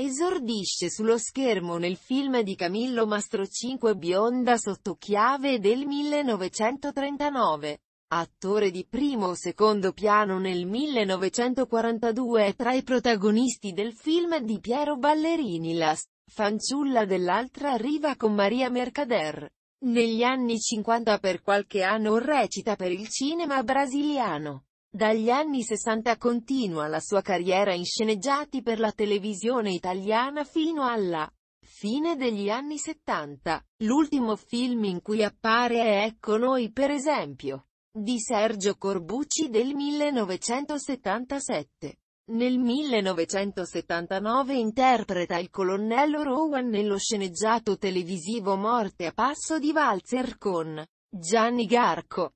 Esordisce sullo schermo nel film di Camillo Mastro 5 Bionda sotto chiave del 1939. Attore di primo o secondo piano nel 1942 è tra i protagonisti del film di Piero Ballerini La fanciulla dell'altra riva con Maria Mercader. Negli anni 50 per qualche anno recita per il cinema brasiliano. Dagli anni 60 continua la sua carriera in sceneggiati per la televisione italiana fino alla fine degli anni 70. L'ultimo film in cui appare è Ecco noi per esempio, di Sergio Corbucci del 1977. Nel 1979 interpreta il colonnello Rowan nello sceneggiato televisivo Morte a passo di Walzer con Gianni Garco.